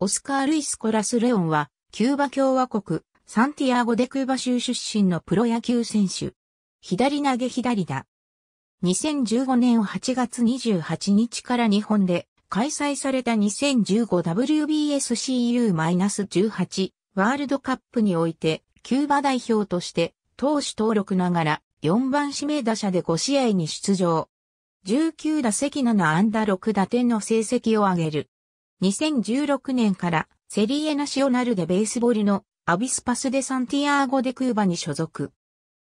オスカー・ルイス・コラス・レオンは、キューバ共和国、サンティアゴ・デ・クーバ州出身のプロ野球選手。左投げ左打。2015年8月28日から日本で開催された 2015WBSCU-18 ワールドカップにおいて、キューバ代表として投手登録ながら4番指名打者で5試合に出場。19打席7安打6打点の成績を上げる。2016年からセリエナシオナルでベースボールのアビスパスでサンティアーゴデクーバに所属。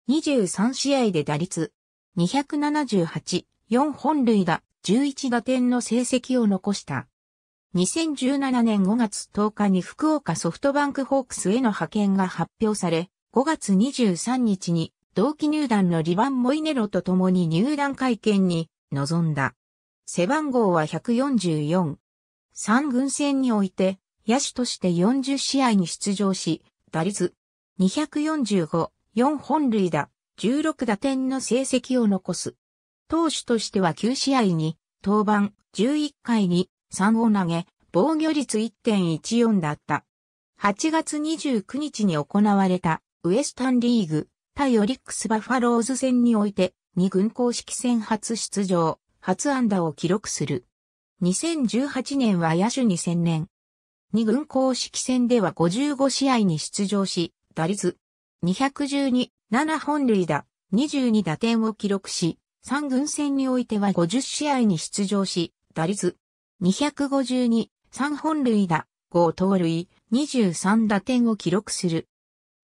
23試合で打率278、4本塁打、11打点の成績を残した。2017年5月10日に福岡ソフトバンクホークスへの派遣が発表され、5月23日に同期入団のリバン・モイネロと共に入団会見に臨んだ。背番号は144。三軍戦において、野手として40試合に出場し、打率245、4本塁打、16打点の成績を残す。投手としては9試合に、登板11回に3を投げ、防御率1.14だった。8月29日に行われたウエスタンリーグ対オリックスバファローズ戦において2軍公式戦初出場、初安打を記録する。2018年は野手に専念。2軍公式戦では55試合に出場し、打率212、7本塁打、22打点を記録し、3軍戦においては50試合に出場し、打率252、3本塁打、5盗塁、23打点を記録する。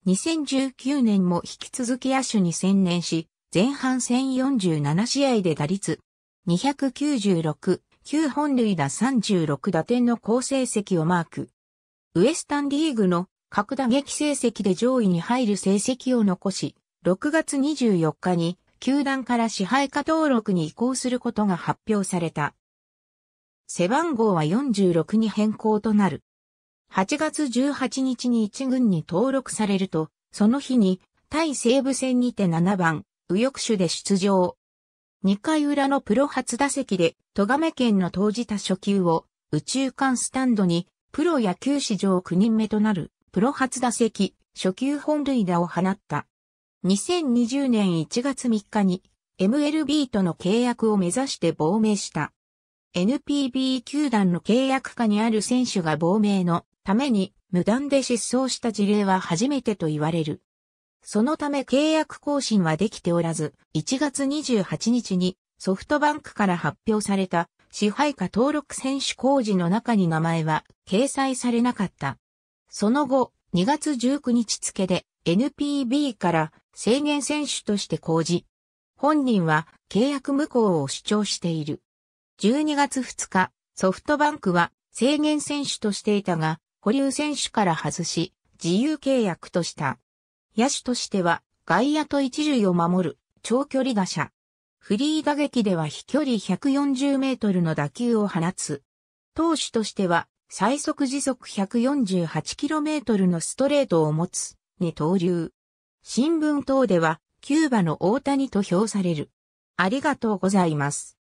2019年も引き続き野手に専念し、前半戦47試合で打率296、9本塁打36打点の好成績をマーク。ウエスタンリーグの各打撃成績で上位に入る成績を残し、6月24日に球団から支配下登録に移行することが発表された。背番号は46に変更となる。8月18日に1軍に登録されると、その日に対西部戦にて7番、右翼手で出場。2回裏のプロ初打席で、戸亀県の投じた初球を、宇宙間スタンドに、プロ野球史上9人目となる、プロ初打席、初球本塁打を放った。2020年1月3日に、MLB との契約を目指して亡命した。NPB 球団の契約下にある選手が亡命のために無断で失踪した事例は初めてと言われる。そのため契約更新はできておらず、1月28日にソフトバンクから発表された支配下登録選手工事の中に名前は掲載されなかった。その後、2月19日付で NPB から制限選手として工事。本人は契約無効を主張している。12月2日、ソフトバンクは制限選手としていたが、保留選手から外し、自由契約とした。野手としては外野と一塁を守る長距離打者。フリー打撃では飛距離140メートルの打球を放つ。投手としては最速時速1 4 8トルのストレートを持つに投入。新聞等ではキューバの大谷と評される。ありがとうございます。